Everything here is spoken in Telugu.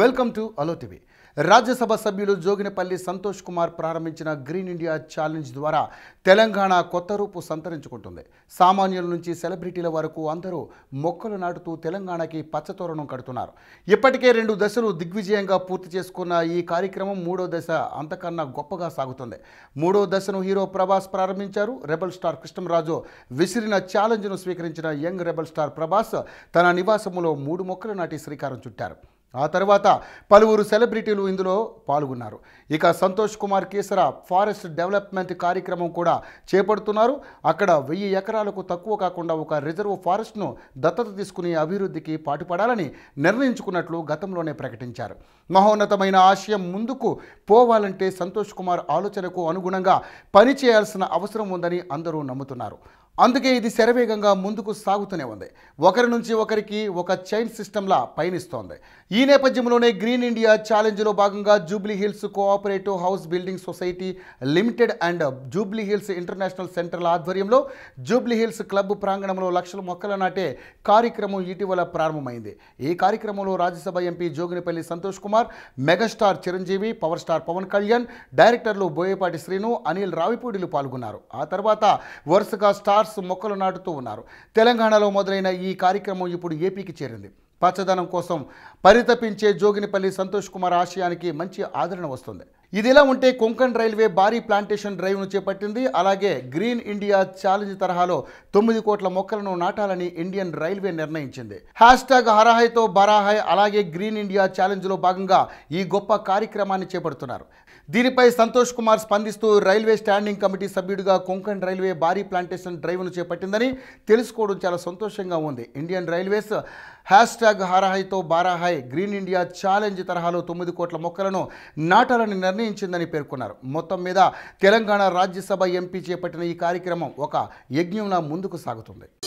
వెల్కమ్ టు అలో టీవీ రాజ్యసభ సభ్యులు జోగినపల్లి సంతోష్ కుమార్ ప్రారంభించిన గ్రీన్ ఇండియా ఛాలెంజ్ ద్వారా తెలంగాణ కొత్త రూపు సంతరించుకుంటుంది సామాన్యుల నుంచి సెలబ్రిటీల వరకు అందరూ మొక్కలు నాటుతూ తెలంగాణకి పచ్చతోరణం కడుతున్నారు ఇప్పటికే రెండు దశలు దిగ్విజయంగా పూర్తి చేసుకున్న ఈ కార్యక్రమం మూడో దశ అంతకన్నా గొప్పగా సాగుతుంది మూడో దశను హీరో ప్రభాస్ ప్రారంభించారు రెబల్ స్టార్ కృష్ణరాజు విసిరిన ఛాలెంజ్ను స్వీకరించిన యంగ్ రెబల్ స్టార్ ప్రభాస్ తన నివాసములో మూడు మొక్కలు నాటి శ్రీకారం చుట్టారు ఆ తర్వాత పలువురు సెలబ్రిటీలు ఇందులో పాల్గొన్నారు ఇక సంతోష్ కుమార్ కేసర ఫారెస్ట్ డెవలప్మెంట్ కార్యక్రమం కూడా చేపడుతున్నారు అక్కడ వెయ్యి ఎకరాలకు తక్కువ కాకుండా ఒక రిజర్వ్ ఫారెస్ట్ను దత్తత తీసుకుని అభివృద్ధికి పాటుపడాలని నిర్ణయించుకున్నట్లు గతంలోనే ప్రకటించారు మహోన్నతమైన ఆశయం ముందుకు పోవాలంటే సంతోష్ కుమార్ ఆలోచనకు అనుగుణంగా పనిచేయాల్సిన అవసరం ఉందని అందరూ నమ్ముతున్నారు అందుకే ఇది శరవేగంగా ముందుకు సాగుతూనే ఉంది ఒకరి నుంచి ఒకరికి ఒక చైన్ సిస్టమ్లా పయనిస్తోంది ఈ నేపథ్యంలోనే గ్రీన్ ఇండియా ఛాలెంజ్లో భాగంగా Jubilee Hills cooperative house building society limited and Jubilee Hills international సెంటర్ల ఆధ్వర్యంలో జూబ్లీ హిల్స్ క్లబ్ ప్రాంగణంలో లక్షల మొక్కలు నాటే కార్యక్రమం ఇటీవల ప్రారంభమైంది ఈ కార్యక్రమంలో Rajya Sabha MP Joginipally Santosh Kumar megastar Chiranjeevi power star Pawan Kalyan డైరెక్టర్లు బోయపాటి శ్రీను అనిల్ రావిపూడిలు పాల్గొన్నారు ఆ తర్వాత వరుసగా స్టార్ ఫ్లవర్స్ మొక్కలు నాటుతూ ఉన్నారు తెలంగాణలో మొదలైన ఈ కార్యక్రమం ఇప్పుడు ఏపీకి చేరింది పచ్చదనం కోసం పరితపించే జోగినిపల్లి సంతోష్ కుమార్ ఆశయానికి మంచి ఆదరణ వస్తుంది ఇదిలా ఉంటే కొంకణ్ రైల్వే భారీ ప్లాంటేషన్ డ్రైవ్ను చేపట్టింది అలాగే గ్రీన్ ఇండియా ఛాలెంజ్ తరహాలో తొమ్మిది కోట్ల మొక్కలను నాటాలని ఇండియన్ రైల్వే నిర్ణయించింది హ్యాష్ ట్యాగ్ హరాహైతో బరాహాయ్ అలాగే గ్రీన్ ఇండియా ఛాలెంజ్లో భాగంగా ఈ గొప్ప కార్యక్రమాన్ని చేపడుతున్నారు దీనిపై సంతోష్ కుమార్ స్పందిస్తూ రైల్వే స్టాండింగ్ కమిటీ సభ్యుడిగా కొంకణ్ రైల్వే భారీ ప్లాంటేషన్ డ్రైవ్ను చేపట్టిందని తెలుసుకోవడం చాలా సంతోషంగా ఉంది ఇండియన్ రైల్వేస్ హ్యాష్ ట్యాగ్ హారాహైతో బారాహాయ్ గ్రీన్ ఇండియా ఛాలెంజ్ తరహాలో తొమ్మిది కోట్ల మొక్కలను నాటాలని నిర్ణయించిందని పేర్కొన్నారు మొత్తం మీద తెలంగాణ రాజ్యసభ ఎంపీ చేపట్టిన ఈ కార్యక్రమం ఒక యజ్ఞంలా ముందుకు సాగుతుంది